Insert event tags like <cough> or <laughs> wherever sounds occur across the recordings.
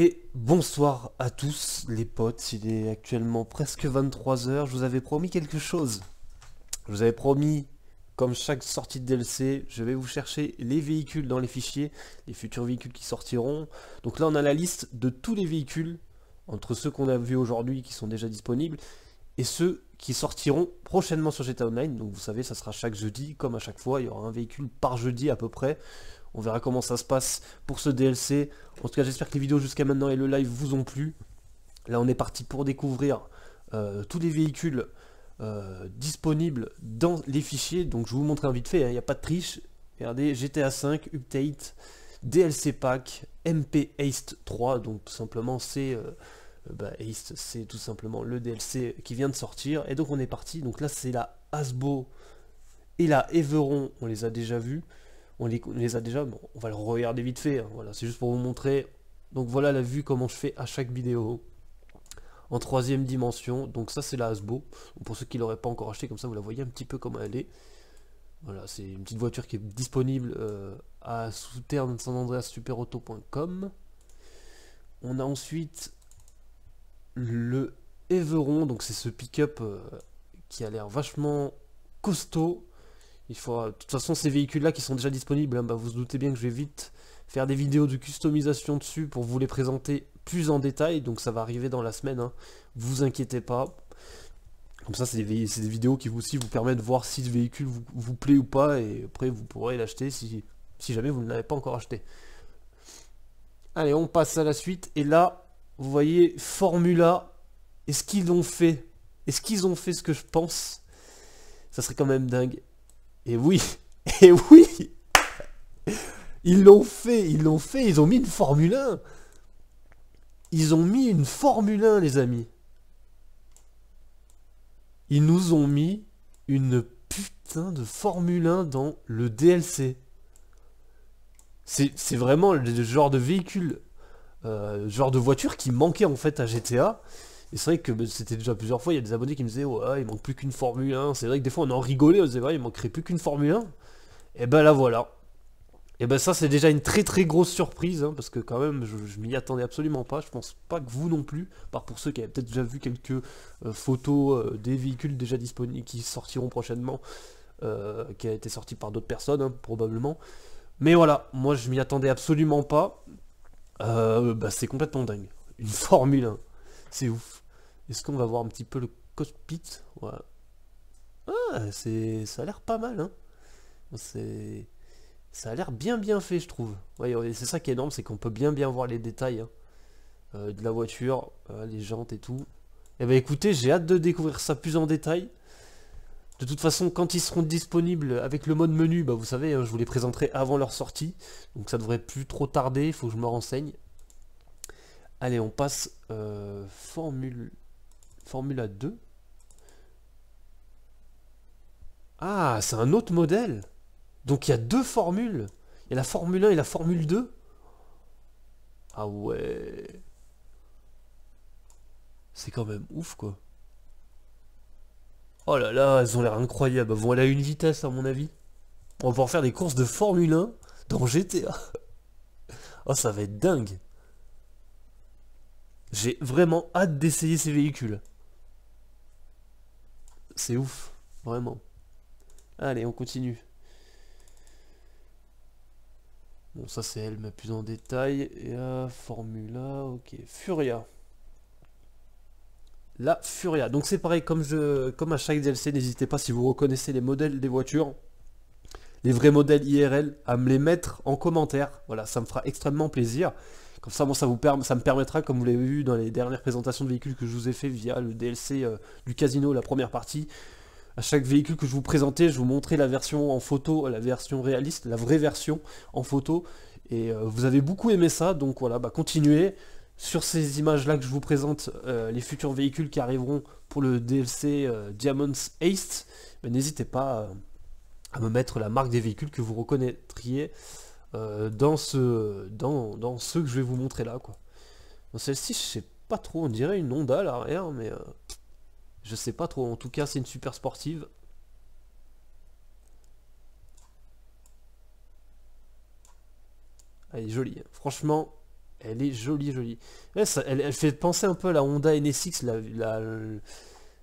Et bonsoir à tous les potes, il est actuellement presque 23h, je vous avais promis quelque chose. Je vous avais promis, comme chaque sortie de DLC, je vais vous chercher les véhicules dans les fichiers, les futurs véhicules qui sortiront. Donc là on a la liste de tous les véhicules, entre ceux qu'on a vus aujourd'hui qui sont déjà disponibles, et ceux qui sortiront prochainement sur GTA Online. Donc vous savez, ça sera chaque jeudi, comme à chaque fois, il y aura un véhicule par jeudi à peu près. On verra comment ça se passe pour ce DLC. En tout cas, j'espère que les vidéos jusqu'à maintenant et le live vous ont plu. Là, on est parti pour découvrir euh, tous les véhicules euh, disponibles dans les fichiers. Donc, je vous montre un vite fait, il hein. n'y a pas de triche. Regardez, GTA 5, Update, DLC Pack, MP haste 3. Donc, tout simplement, c'est... Euh, bah, c'est tout simplement le DLC qui vient de sortir. Et donc, on est parti. Donc là, c'est la Asbo et la Everon, on les a déjà vus on les, a déjà, on va le regarder vite fait, hein, voilà, c'est juste pour vous montrer. Donc voilà la vue, comment je fais à chaque vidéo en troisième dimension. Donc ça c'est la Hasbro. Pour ceux qui l'auraient pas encore acheté, comme ça vous la voyez un petit peu comment elle est. Voilà, c'est une petite voiture qui est disponible euh, à souterne San Andreas superauto.com. On a ensuite le Everon, donc c'est ce pick-up euh, qui a l'air vachement costaud. Il faut, euh, De toute façon, ces véhicules-là qui sont déjà disponibles, hein, bah, vous, vous doutez bien que je vais vite faire des vidéos de customisation dessus pour vous les présenter plus en détail. Donc ça va arriver dans la semaine, hein. vous inquiétez pas. Comme ça, c'est des, vidéos qui vous, aussi vous permettent de voir si le véhicule vous, plaît ou pas. Et après, vous pourrez l'acheter si, jamais vous ne l'avez pas encore acheté. Allez, on passe à la suite. Et là, vous voyez, Formula, est-ce qu'ils ont fait Est-ce qu'ils ont fait ce que je pense Ça serait quand même dingue. Et oui, <laughs> et oui Ils l'ont fait, ils l'ont fait, ils ont mis une Formule 1 Ils ont mis une Formule 1, les amis Ils nous ont mis une putain de Formule 1 dans le DLC. C'est vraiment le genre de véhicule, le euh, genre de voiture qui manquait en fait à GTA. Et c'est vrai que c'était déjà plusieurs fois, il y a des abonnés qui me disaient Ouais, oh, il manque plus qu'une Formule 1. C'est vrai que des fois on en rigolait, on disait Ouais, il manquerait plus qu'une Formule 1. Et ben là voilà. Et ben ça, c'est déjà une très très grosse surprise, hein, parce que quand même, je, m'y attendais absolument pas. Je pense pas que vous non plus, par pour ceux qui avaient peut-être déjà vu quelques euh, photos euh, des véhicules déjà disponibles qui sortiront prochainement, euh, qui a été sorti par d'autres personnes, hein, probablement. Mais voilà, moi je m'y attendais absolument pas. bah, c'est complètement dingue. Une Formule 1. C'est ouf. Est-ce qu'on va voir un petit peu le cockpit ouais. Ah, c'est, ça a l'air pas mal. Hein. C'est, ça a l'air bien bien fait, je trouve. c'est ça qui est énorme, c'est qu'on peut bien bien voir les détails hein. euh, de la voiture, euh, les jantes et tout. Et eh ben écoutez, j'ai hâte de découvrir ça plus en détail. De toute façon, quand ils seront disponibles avec le mode menu, bah vous savez, hein, je vous les présenterai avant leur sortie. Donc ça devrait plus trop tarder, il faut que je me renseigne. Allez, on passe euh, formule, Formula 2. Ah, c'est un autre modèle Donc il y a deux formules Il y a la Formule 1 et la Formule 2 Ah ouais C'est quand même ouf, quoi. Oh là là, elles ont l'air incroyables. elle a une vitesse, à mon avis. On va pouvoir faire des courses de Formule 1 dans GTA. <laughs> oh, ça va être dingue j'ai vraiment hâte d'essayer ces véhicules. C'est ouf, vraiment. Allez, on continue. Bon, ça c'est elle, mais plus en détail. Et à Formula, ok. Furia. La Furia. Donc c'est pareil, comme, je, comme à chaque DLC, n'hésitez pas si vous reconnaissez les modèles des voitures, les vrais modèles IRL, à me les mettre en commentaire. Voilà, ça me fera extrêmement plaisir. Comme ça, bon, ça, vous permet, ça me permettra, comme vous l'avez vu dans les dernières présentations de véhicules que je vous ai fait via le DLC euh, du casino, la première partie, à chaque véhicule que je vous présentais, je vous montrais la version en photo, euh, la version réaliste, la vraie version en photo. Et euh, vous avez beaucoup aimé ça, donc voilà, bah, continuez. Sur ces images-là que je vous présente, les futurs véhicules qui arriveront pour le DLC Diamonds Haste, ben, n'hésitez pas à me mettre la marque des véhicules que vous reconnaîtriez euh, dans, ce, dans, dans que je vais vous montrer là. quoi. celle-ci, je sais pas trop, on dirait une Honda là. l'arrière, mais euh, je sais pas trop. En tout cas, c'est une super sportive. Elle est jolie, hein. franchement, elle est jolie, jolie. Elle, elle, fait penser un peu à la Honda NSX, la, la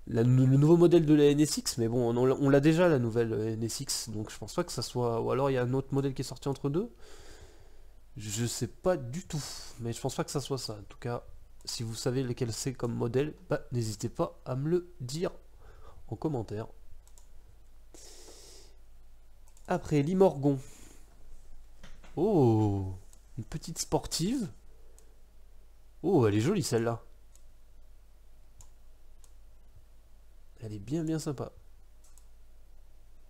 le nouveau modèle de la NSX, mais bon, on, l'a déjà la nouvelle euh, NSX, donc je pense pas que ça soit. Ou alors il y a un autre modèle qui est sorti entre deux. Je sais pas du tout, mais je pense pas que ça soit ça. En tout cas, si vous savez lequel c'est comme modèle, bah, n'hésitez pas à me le dire en commentaire. Après, Limorgon. Oh, une petite sportive. Oh, elle est jolie celle-là. Elle est bien bien sympa.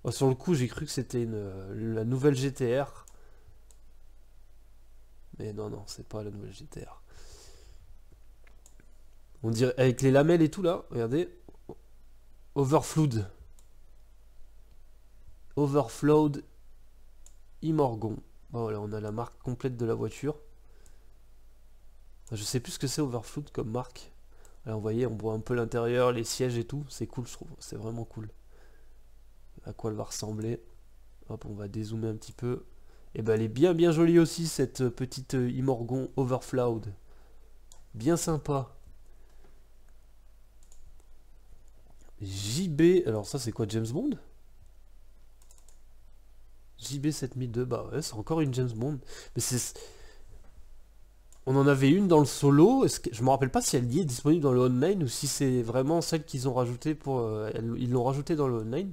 Oh, sur le coup, j'ai cru que c'était euh, la nouvelle GTR. Mais non, non, c'est pas la nouvelle GTR. On dirait avec les lamelles et tout là, regardez. Overflowed. Overflowed Imorgon. Voilà, oh, on a la marque complète de la voiture. Je sais plus ce que c'est Overflowed comme marque. Là, vous voyez, on voit un peu l'intérieur, les sièges et tout. C'est cool, je trouve. C'est vraiment cool. À quoi elle va ressembler. Hop, on va dézoomer un petit peu. Et eh ben, elle est bien bien jolie aussi, cette petite euh, Imorgon Overflowed. Bien sympa. JB, alors ça c'est quoi James Bond JB7002, bah ouais, c'est encore une James Bond. Mais c'est on en avait une dans le solo, que, je me rappelle pas si elle dit est disponible dans le online ou si c'est vraiment celle qu'ils ont rajoutée pour... Euh, ils l'ont rajoutée dans le online.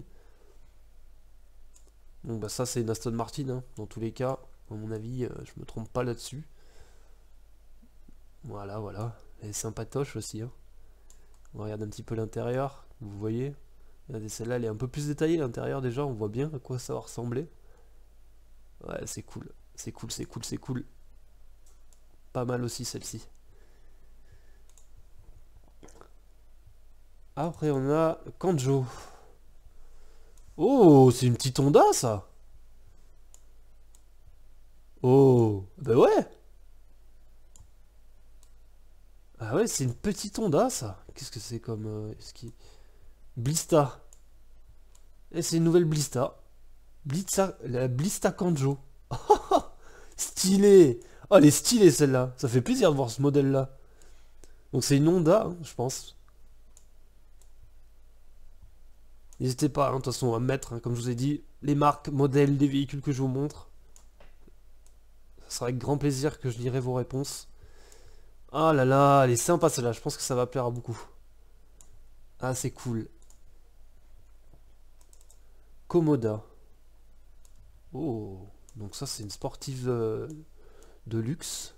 Bon bah ça c'est une Aston Martin, hein. dans tous les cas, à mon avis, je euh, je me trompe pas là-dessus. Voilà, voilà. Elle est sympatoche aussi. Hein. On regarde un petit peu l'intérieur, vous voyez. Regardez celle-là, elle est un peu plus détaillée l'intérieur déjà, on voit bien à quoi ça va ressembler. Ouais, c'est cool, c'est cool, c'est cool, c'est cool pas mal aussi celle-ci. Après on a Kanjo. Oh, c'est une petite Honda ça Oh, bah ben ouais Ah ouais, c'est une petite Honda ça. Qu'est-ce que c'est comme... Euh, -ce qui... Blista. Et eh, c'est une nouvelle Blista. la Blista Kanjo. <laughs> Stylé Oh, elle est stylée celle-là. Ça fait plaisir de voir ce modèle-là. Donc c'est une Honda, hein, je pense. N'hésitez pas, hein, de toute façon, à mettre, hein, comme je vous ai dit, les marques, modèles des véhicules que je vous montre. Ce sera avec grand plaisir que je lirai vos réponses. Ah oh là là, elle est sympa celle-là, je pense que ça va plaire à beaucoup. Ah, c'est cool. Komoda. Oh, donc ça c'est une sportive... Euh, de luxe.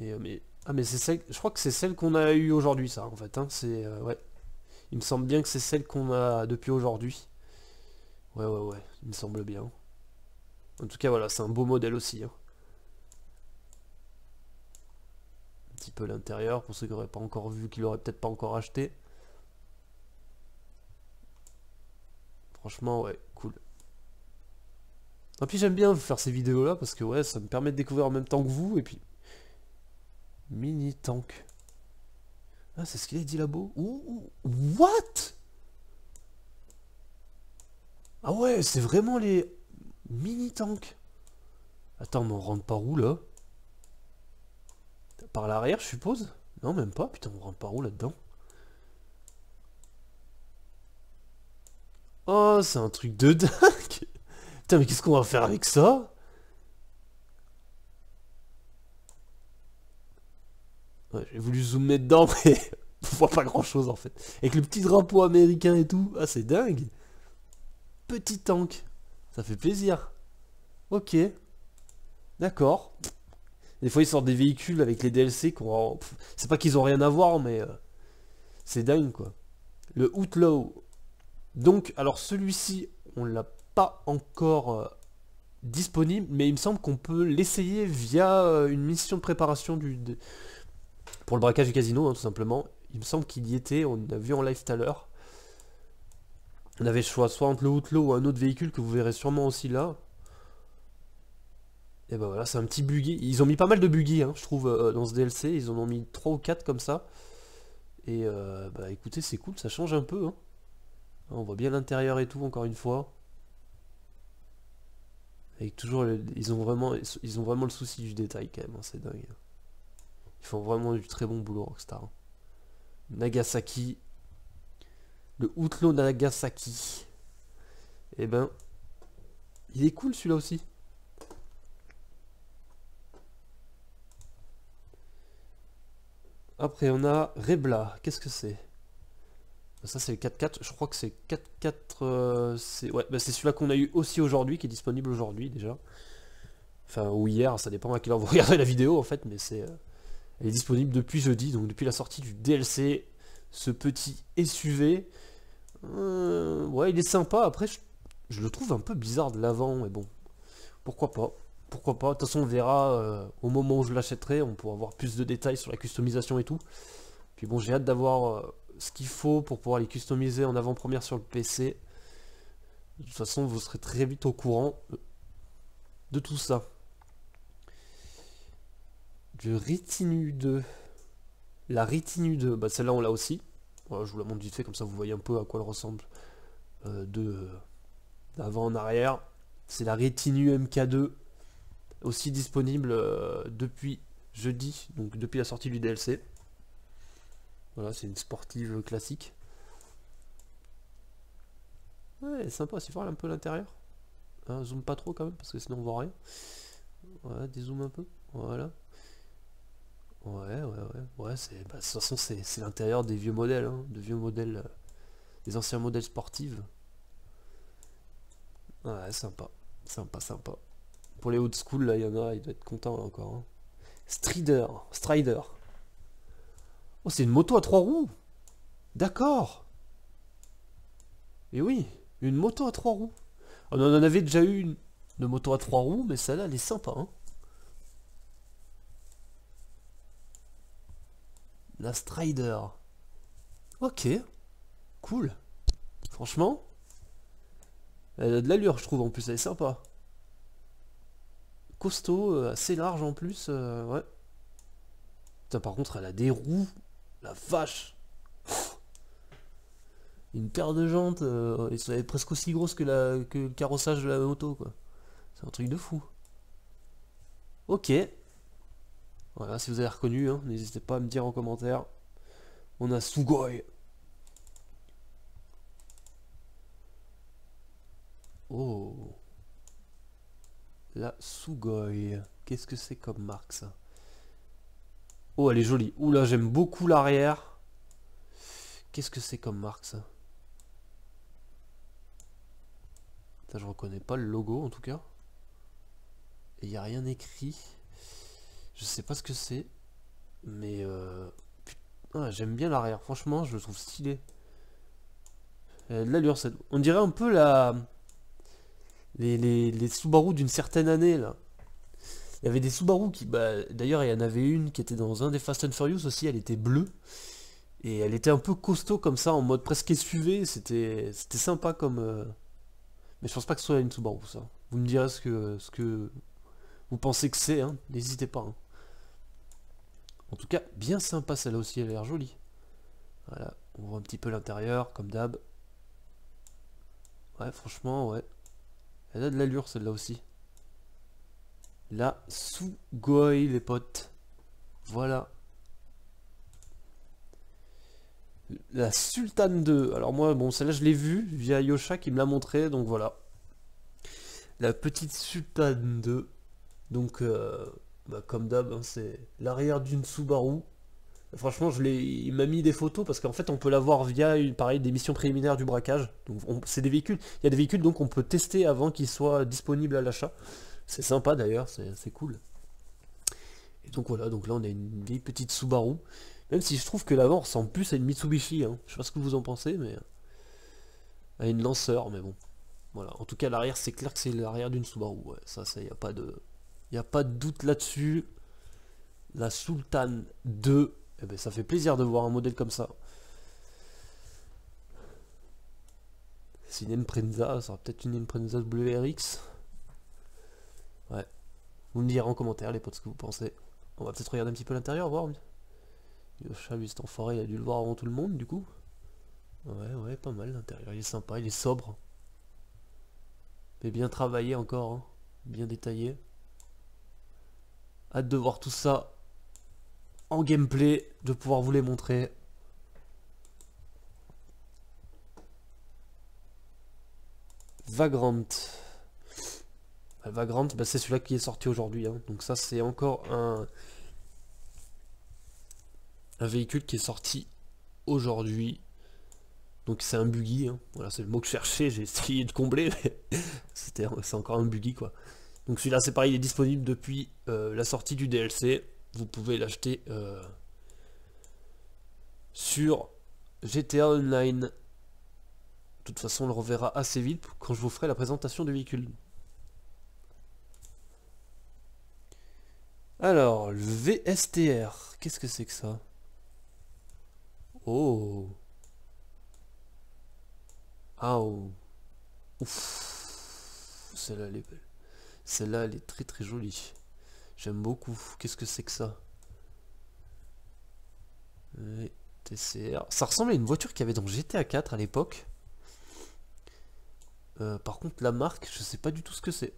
Et, euh, mais, ah mais c'est celle, je crois que c'est celle qu'on a eu aujourd'hui ça en fait. Hein. c'est euh, ouais. Il me semble bien que c'est celle qu'on a depuis aujourd'hui. Ouais ouais ouais, il me semble bien. En tout cas voilà, c'est un beau modèle aussi. Hein. Un petit peu l'intérieur pour ceux qui n'auraient pas encore vu, qui l'auraient peut-être pas encore acheté. Franchement ouais, cool. Et puis j'aime bien faire ces vidéos là parce que ouais ça me permet de découvrir en même temps que vous et puis... Mini tank. Ah c'est ce qu'il a dit labo Ouh, What Ah ouais c'est vraiment les mini tank Attends mais on rentre par où là Par l'arrière je suppose Non même pas putain on rentre par où là-dedans Oh c'est un truc de <laughs> dingue Putain, mais qu'est-ce qu'on va faire avec ça J'ai voulu zoomer dedans, <laughs> mais on voit pas grand-chose en fait. Avec le petit drapeau américain et tout, ah c'est dingue Petit tank, ça fait plaisir. Ok, d'accord. Des fois ils sortent des véhicules avec les DLC qu'on... C'est pas qu'ils ont rien à voir, mais... Euh, c'est dingue quoi. Le Outlaw. Donc, alors celui-ci, on l'a encore euh, disponible, mais il me semble qu'on peut l'essayer via euh, une mission de préparation du, pour le braquage du casino, hein, tout simplement. Il me semble qu'il y était, on a vu en live tout à l'heure. On avait le choix soit entre le Outlaw ou un autre véhicule que vous verrez sûrement aussi là. Et ben voilà, c'est un petit buggy. Ils ont mis pas mal de buggy, hein, je trouve, euh, dans ce DLC. Ils en ont mis trois ou quatre comme ça. Et bah écoutez, c'est cool, ça change un peu. Hein. On voit bien l'intérieur et tout, encore une fois toujours, ils ont vraiment, ils ont vraiment le souci du détail quand même, hein, c'est dingue. Ils font vraiment du très bon boulot Rockstar. Hein. Nagasaki, le Outlaw Nagasaki. Eh ben, il est cool celui-là aussi. Après, on a Rebla. Qu'est-ce que c'est ça c'est 4x4, je crois que c'est 4 euh, c'est ouais, bah, celui-là qu'on a eu aussi aujourd'hui, qui est disponible aujourd'hui déjà. Enfin, ou hier, ça dépend à quelle heure vous <laughs> regardez la vidéo en fait, mais c'est... Euh, elle est disponible depuis jeudi, donc depuis la sortie du DLC, ce petit SUV. Euh, ouais, il est sympa, après je, le trouve un peu bizarre de l'avant, mais bon, pourquoi pas pourquoi pas. De toute façon, on verra au moment où je l'achèterai. On pourra avoir plus de détails sur la customisation et tout. Puis bon, j'ai hâte d'avoir ce qu'il faut pour pouvoir les customiser en avant-première sur le PC. De toute façon, vous serez très vite au courant de tout ça. Du Retinu 2. La Retinu 2, bah celle-là on l'a aussi. je vous la montre vite fait, comme ça vous voyez un peu à quoi elle ressemble euh, de d'avant en arrière. C'est la Retinu MK2, aussi disponible euh, depuis jeudi, donc depuis la sortie du DLC. Voilà, c'est une sportive classique. Ouais, sympa, c'est voit un peu l'intérieur. Hein, zoom pas trop quand même, parce que sinon on voit rien. Ouais, dézoome un peu. Voilà. Ouais, ouais, ouais. Ouais, c'est. Bah, de toute façon, c'est l'intérieur des vieux modèles, hein, de vieux modèles. Euh, des anciens modèles sportifs. Ouais, sympa. Sympa, sympa. Pour les old school, là, il y en a, il doit être content encore. Hein. Strider. Strider. Oh, c'est une moto à trois roues D'accord Et eh oui, une moto à trois roues. On en avait déjà eu une de moto à trois roues, mais celle-là, elle est sympa. Hein La Strider. Ok. Cool. Franchement, elle a de l'allure, je trouve, en plus, elle est sympa. Costaud, euh, assez large en plus, euh, ouais. Putain, par contre, elle a des roues la vache Une paire de jantes, euh, ça elle est presque aussi grosse que, la, que le carrossage de la moto, quoi. C'est un truc de fou. Ok. Voilà, si vous avez reconnu, hein, n'hésitez pas à me dire en commentaire. On a Sugoi Oh La Sugoi Qu'est-ce que c'est comme marque, ça Oh, elle est jolie. Oula, j'aime beaucoup l'arrière. Qu'est-ce que c'est comme marque, ça je reconnais pas le logo, en tout cas. il n'y a rien écrit. Je sais pas ce que c'est. Mais... Euh... Ah, j'aime bien l'arrière. Franchement, je le trouve stylé. Euh, l'allure, cette... On dirait un peu la... Les, les, les Subaru d'une certaine année, là. Il y avait des Subaru qui, bah, d'ailleurs, il y en avait une qui était dans un des Fast and Furious aussi, elle était bleue. Et elle était un peu costaud comme ça, en mode presque SUV, c'était sympa comme... Euh, mais je pense pas que ce soit une Subaru, ça. Vous me direz ce que, ce que vous pensez que c'est, hein. n'hésitez pas. Hein. En tout cas, bien sympa, celle-là aussi, elle a l'air jolie. Voilà, on voit un petit peu l'intérieur, comme d'hab. Ouais, franchement, ouais. Elle a de l'allure, celle-là aussi la Sugoi, les potes. Voilà. La Sultane 2. Alors moi, bon, celle-là, je l'ai vue via Yosha qui me l'a montré, donc voilà. La petite Sultane 2. Donc, euh, bah, comme d'hab, hein, c'est l'arrière d'une Subaru. Franchement, je il m'a mis des photos parce qu'en fait, on peut la voir via, pareil, des missions préliminaires du braquage. Donc, c'est des véhicules. Il y a des véhicules, donc on peut tester avant qu'ils soient disponibles à l'achat. C'est sympa d'ailleurs, c'est cool. Et donc voilà, donc là on a une vieille petite Subaru. Même si je trouve que l'avant ressemble plus à une Mitsubishi, hein. je sais pas ce que vous en pensez, mais... Euh, à une lanceur, mais bon. Voilà, en tout cas l'arrière c'est clair que c'est l'arrière d'une Subaru, ouais. ça ça n'y a pas de... Y a pas de doute là-dessus. La Sultan 2, eh ben, ça fait plaisir de voir un modèle comme ça. C'est une Imprensa. ça sera peut-être une Imprenza WRX. Ouais. Vous me direz en commentaire, les potes, ce que vous pensez. On va peut-être regarder un petit peu l'intérieur, voir. Yosha, lui, cet enfoiré, il a dû le voir avant tout le monde, du coup. Ouais, ouais, pas mal l'intérieur. Il est sympa, il est sobre. Mais bien travaillé encore, hein. bien détaillé. Hâte de voir tout ça en gameplay, de pouvoir vous les montrer. Vagrant. Euh, Vagrant, bah, c'est celui-là qui est sorti aujourd'hui. Hein. Donc ça, c'est encore un, un véhicule qui est sorti aujourd'hui. Donc c'est un buggy, hein. voilà c'est le mot que je cherchais, j'ai essayé de combler, <laughs> c'était c'est encore un buggy quoi. Donc celui-là c'est pareil, il est disponible depuis euh, la sortie du DLC, vous pouvez l'acheter euh, sur GTA Online. De toute façon on le reverra assez vite quand je vous ferai la présentation du véhicule. Alors, le VSTR, qu'est-ce que c'est que ça Oh Ah oh. Ouf Celle-là, elle est belle. Celle-là, elle est très très jolie. J'aime beaucoup. Qu'est-ce que c'est que ça TCR. Ça ressemble à une voiture qu'il y avait dans GTA 4 à l'époque. Euh, par contre, la marque, je sais pas du tout ce que c'est.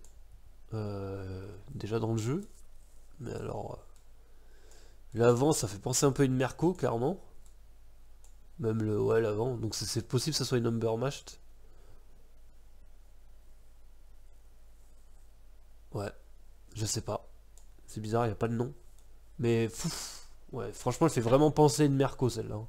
Euh, déjà dans le jeu, mais alors... Euh, l'avant, ça fait penser un peu à une Merco, clairement. Même le... Ouais, l'avant. Donc c'est possible que ça soit une Number Ouais. Je sais pas. C'est bizarre, il n'y a pas de nom. Mais Ouais, franchement, elle fait vraiment penser à une Merco, celle-là. Hein.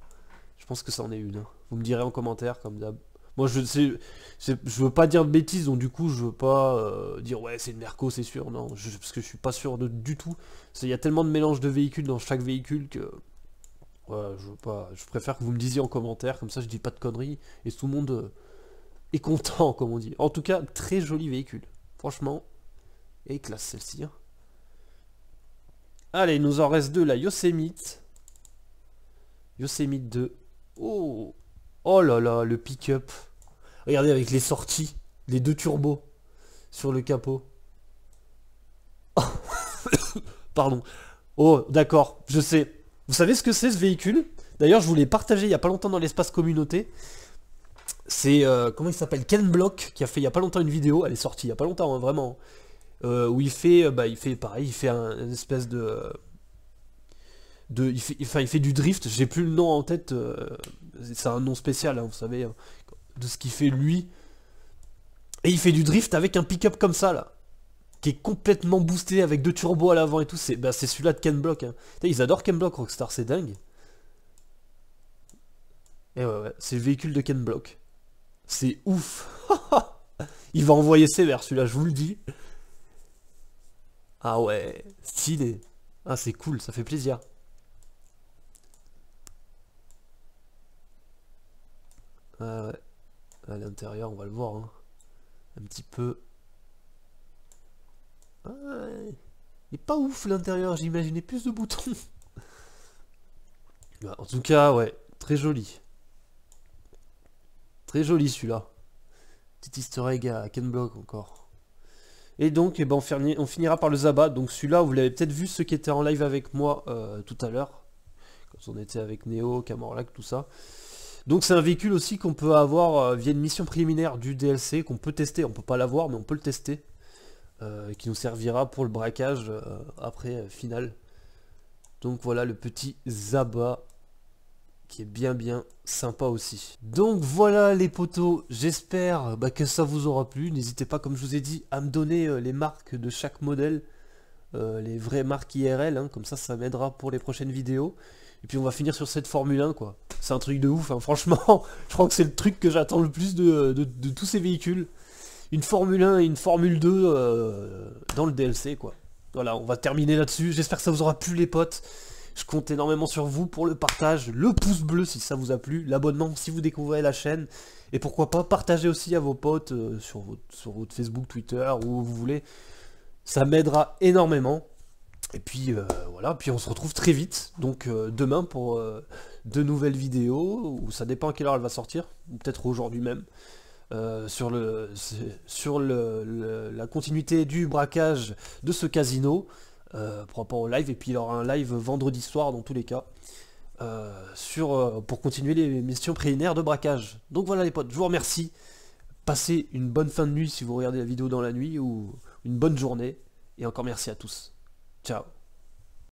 Je pense que ça en est une. Hein. Vous me direz en commentaire, comme d'hab. Moi, je sais, je veux pas dire de bêtises, donc du coup, je veux pas euh, dire ouais, c'est le Merco, c'est sûr. Non, parce que je suis pas sûr de, du tout. Il y a tellement de mélange de véhicules dans chaque véhicule que je veux pas. Je préfère que vous me disiez en commentaire, comme ça, je dis pas de conneries et tout le monde euh, est content, comme on dit. En tout cas, très joli véhicule, franchement. Et classe celle-ci. Hein. Allez, il nous en reste deux, la Yosemite. Yosemite 2. Oh, oh là là, le pick-up. Regardez avec les sorties, les deux turbos sur le capot. <coughs> Pardon. Oh, d'accord, je sais. Vous savez ce que c'est ce véhicule D'ailleurs, je vous l'ai partagé il n'y a pas longtemps dans l'espace communauté. C'est, euh, comment il s'appelle Ken Block, qui a fait il n'y a pas longtemps une vidéo, elle est sortie il n'y a pas longtemps, hein, vraiment. Euh, où il fait, euh, bah, il fait pareil, il fait un, espèce de... de il, fait, enfin, il fait du drift, j'ai plus le nom en tête, c'est un nom spécial, hein, vous savez. Hein de ce qu'il fait lui. Et il fait du drift avec un pick-up comme ça là. Qui est complètement boosté avec deux turbos à l'avant et tout. C'est bah, celui-là de Ken Block. Hein. Ils adorent Ken Block Rockstar, c'est dingue. Et ouais, ouais c'est le véhicule de Ken Block. C'est ouf. <laughs> il va envoyer sévère celui-là, je vous le dis. Ah ouais, stylé. Ah c'est cool, ça fait plaisir. Ah ouais l'intérieur, on va le voir. Hein. Un petit peu. et il est pas ouf l'intérieur, j'imaginais plus de boutons. <laughs> Bah, en tout cas, ouais, très joli. Très joli celui-là. Petit easter egg à Kenblock encore. Et donc, et eh ben, on, finira, par le Zabat. Donc celui-là, vous l'avez peut-être vu, ceux qui étaient en live avec moi euh, tout à l'heure. Quand on était avec néo Camorlac, tout ça. Donc c'est un véhicule aussi qu'on peut avoir euh, via une mission préliminaire du DLC, qu'on peut tester, on peut pas l'avoir mais on peut le tester, euh, qui nous servira pour le braquage euh, après final. Donc voilà le petit Zaba qui est bien bien sympa aussi. Donc voilà les poteaux. j'espère bah, que ça vous aura plu. N'hésitez pas comme je vous ai dit à me donner les marques de chaque modèle, les vraies marques IRL, hein. comme ça ça m'aidera pour les prochaines vidéos. Et puis on va finir sur cette Formule 1 quoi c'est un truc de ouf. Hein. Franchement, <laughs> je crois que c'est le truc que j'attends le plus de, tous ces véhicules. Une Formule 1 et une Formule 2 euh, dans le DLC, quoi. Voilà, on va terminer là-dessus. J'espère que ça vous aura plu, les potes. Je compte énormément sur vous pour le partage, le pouce bleu si ça vous a plu, l'abonnement si vous découvrez la chaîne, et pourquoi pas partager aussi à vos potes euh, sur, sur votre Facebook, Twitter, où vous voulez. Ça m'aidera énormément. Et puis euh, voilà, puis on se retrouve très vite, donc euh, demain pour euh, de nouvelles vidéos, ou ça dépend à quelle heure elle va sortir, peut-être aujourd'hui même, sur, le, sur le, la continuité du braquage de ce casino, par rapport au live, et puis il y aura un live vendredi soir dans tous les cas, sur, pour continuer les missions préliminaires de braquage. Donc voilà les potes, je vous remercie, passez une bonne fin de nuit si vous regardez la vidéo dans la nuit, ou une bonne journée, et encore merci à tous. Ciao